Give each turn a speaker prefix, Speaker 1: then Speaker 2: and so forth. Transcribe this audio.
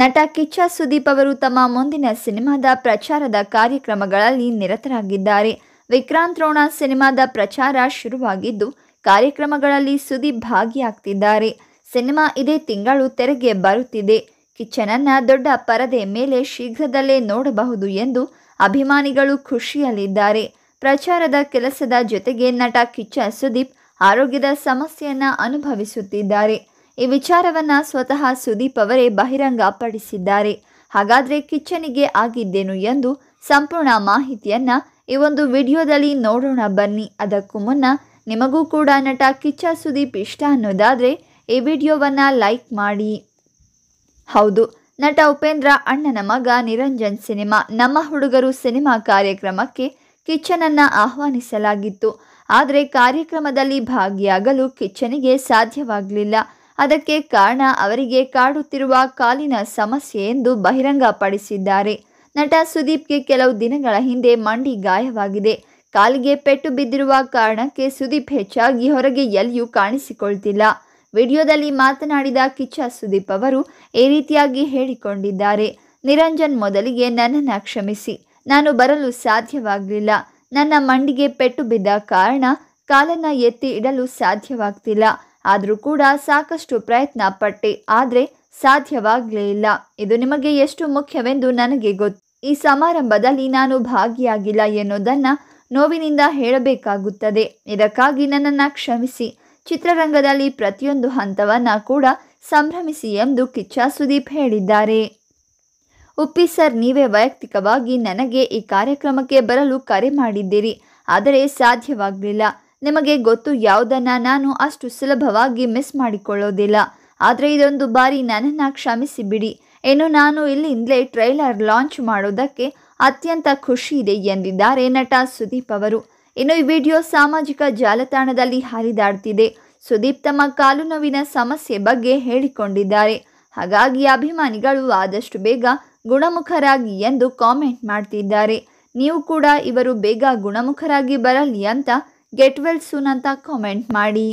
Speaker 1: ನಟ ಕಿಚ್ಚ ಸುದೀಪ್ ಅವರು ತಮ್ಮ ಮುಂದಿನ ಸಿನಿಮಾದ ಪ್ರಚಾರದ ಕಾರ್ಯಕ್ರಮಗಳಲ್ಲಿ ನಿರತರಾಗಿದ್ದಾರೆ ವಿಕ್ರಾಂತ್ ರೋಣ ಸಿನಿಮಾದ ಪ್ರಚಾರ ಶುರುವಾಗಿದ್ದು ಕಾರ್ಯಕ್ರಮಗಳಲ್ಲಿ ಸುದೀಪ್ ಭಾಗಿಯಾಗ್ತಿದ್ದಾರೆ ಸಿನಿಮಾ ಇದೇ ತಿಂಗಳು ತೆರೆಗೆ ಬರುತ್ತಿದೆ ಕಿಚ್ಚನನ್ನ ದೊಡ್ಡ ಪರದೆ ಮೇಲೆ ಶೀಘ್ರದಲ್ಲೇ ನೋಡಬಹುದು ಎಂದು ಅಭಿಮಾನಿಗಳು ಖುಷಿಯಲ್ಲಿದ್ದಾರೆ ಪ್ರಚಾರದ ಕೆಲಸದ ಜೊತೆಗೆ ನಟ ಕಿಚ್ಚ ಸುದೀಪ್ ಆರೋಗ್ಯದ ಸಮಸ್ಯೆಯನ್ನು ಅನುಭವಿಸುತ್ತಿದ್ದಾರೆ ಈ ವಿಚಾರವನ್ನು ಸ್ವತಃ ಸುದೀಪ್ ಅವರೇ ಬಹಿರಂಗ ಪಡಿಸಿದ್ದಾರೆ ಹಾಗಾದರೆ ಕಿಚ್ಚನಿಗೆ ಆಗಿದ್ದೇನು ಎಂದು ಸಂಪೂರ್ಣ ಮಾಹಿತಿಯನ್ನು ಈ ಒಂದು ವಿಡಿಯೋದಲ್ಲಿ ನೋಡೋಣ ಬನ್ನಿ ಅದಕ್ಕೂ ಮುನ್ನ ನಿಮಗೂ ಕೂಡ ನಟ ಕಿಚ್ಚ ಸುದೀಪ್ ಇಷ್ಟ ಅನ್ನೋದಾದರೆ ಈ ವಿಡಿಯೋವನ್ನು ಲೈಕ್ ಮಾಡಿ ಹೌದು ನಟ ಉಪೇಂದ್ರ ಅಣ್ಣನ ಮಗ ನಿರಂಜನ್ ಸಿನಿಮಾ ನಮ್ಮ ಹುಡುಗರು ಸಿನಿಮಾ ಕಾರ್ಯಕ್ರಮಕ್ಕೆ ಕಿಚ್ಚನನ್ನು ಆಹ್ವಾನಿಸಲಾಗಿತ್ತು ಆದರೆ ಕಾರ್ಯಕ್ರಮದಲ್ಲಿ ಭಾಗಿಯಾಗಲು ಕಿಚ್ಚನಿಗೆ ಸಾಧ್ಯವಾಗಲಿಲ್ಲ ಅದಕ್ಕೆ ಕಾರಣ ಅವರಿಗೆ ಕಾಡುತ್ತಿರುವ ಕಾಲಿನ ಸಮಸ್ಯೆ ಎಂದು ಬಹಿರಂಗಪಡಿಸಿದ್ದಾರೆ ನಟ ಸುದೀಪ್ಗೆ ಕೆಲವು ದಿನಗಳ ಹಿಂದೆ ಮಂಡಿ ಗಾಯವಾಗಿದೆ ಕಾಲಿಗೆ ಪೆಟ್ಟು ಬಿದ್ದಿರುವ ಕಾರಣಕ್ಕೆ ಸುದೀಪ್ ಹೆಚ್ಚಾಗಿ ಹೊರಗೆ ಎಲ್ಲಿಯೂ ಕಾಣಿಸಿಕೊಳ್ತಿಲ್ಲ ವಿಡಿಯೋದಲ್ಲಿ ಮಾತನಾಡಿದ ಕಿಚ್ಚ ಸುದೀಪ್ ಅವರು ಈ ರೀತಿಯಾಗಿ ಹೇಳಿಕೊಂಡಿದ್ದಾರೆ ನಿರಂಜನ್ ಮೊದಲಿಗೆ ನನ್ನನ್ನು ಕ್ಷಮಿಸಿ ನಾನು ಬರಲು ಸಾಧ್ಯವಾಗಲಿಲ್ಲ ನನ್ನ ಮಂಡಿಗೆ ಪೆಟ್ಟು ಬಿದ್ದ ಕಾರಣ ಕಾಲನ್ನು ಎತ್ತಿ ಇಡಲು ಸಾಧ್ಯವಾಗ್ತಿಲ್ಲ ಆದರೂ ಕೂಡ ಸಾಕಷ್ಟು ಪ್ರಯತ್ನ ಪಟ್ಟೆ ಆದರೆ ಸಾಧ್ಯವಾಗಲೇ ಇಲ್ಲ ಇದು ನಿಮಗೆ ಎಷ್ಟು ಮುಖ್ಯವೆಂದು ನನಗೆ ಗೊತ್ತು ಈ ಸಮಾರಂಭದಲ್ಲಿ ನಾನು ಭಾಗಿಯಾಗಿಲ್ಲ ಎನ್ನುವುದನ್ನು ನೋವಿನಿಂದ ಹೇಳಬೇಕಾಗುತ್ತದೆ ಇದಕ್ಕಾಗಿ ನನ್ನನ್ನು ಕ್ಷಮಿಸಿ ಚಿತ್ರರಂಗದಲ್ಲಿ ಪ್ರತಿಯೊಂದು ಹಂತವನ್ನು ಕೂಡ ಸಂಭ್ರಮಿಸಿ ಎಂದು ಕಿಚ್ಚ ಸುದೀಪ್ ಹೇಳಿದ್ದಾರೆ ಉಪ್ಪಿ ಸರ್ ನೀವೇ ವೈಯಕ್ತಿಕವಾಗಿ ನನಗೆ ಈ ಕಾರ್ಯಕ್ರಮಕ್ಕೆ ಬರಲು ಕರೆ ಮಾಡಿದ್ದೀರಿ ಆದರೆ ಸಾಧ್ಯವಾಗಲಿಲ್ಲ ನಿಮಗೆ ಗೊತ್ತು ಯಾವುದನ್ನ ನಾನು ಅಷ್ಟು ಸುಲಭವಾಗಿ ಮಿಸ್ ಮಾಡಿಕೊಳ್ಳೋದಿಲ್ಲ ಆದರೆ ಇದೊಂದು ಬಾರಿ ನನ್ನನ್ನು ಕ್ಷಮಿಸಿ ಬಿಡಿ ಏನು ನಾನು ಇಲ್ಲಿಂದಲೇ ಟ್ರೈಲರ್ ಲಾಂಚ್ ಮಾಡೋದಕ್ಕೆ ಅತ್ಯಂತ ಖುಷಿ ಇದೆ ಎಂದಿದ್ದಾರೆ ನಟ ಸುದೀಪ್ ಅವರು ಇನ್ನು ಈ ವಿಡಿಯೋ ಸಾಮಾಜಿಕ ಜಾಲತಾಣದಲ್ಲಿ ಹರಿದಾಡ್ತಿದೆ ಸುದೀಪ್ ತಮ್ಮ ಕಾಲು ನೋವಿನ ಸಮಸ್ಯೆ ಬಗ್ಗೆ ಹೇಳಿಕೊಂಡಿದ್ದಾರೆ ಹಾಗಾಗಿ ಅಭಿಮಾನಿಗಳು ಆದಷ್ಟು ಬೇಗ ಗುಣಮುಖರಾಗಿ ಎಂದು ಕಾಮೆಂಟ್ ಮಾಡ್ತಿದ್ದಾರೆ ನೀವು ಕೂಡ ಇವರು ಬೇಗ ಗುಣಮುಖರಾಗಿ ಬರಲಿ ಅಂತ ಗೆಟ್ ವೆಲ್ ಸೂನ್ ಅಂತ ಕಾಮೆಂಟ್ ಮಾಡಿ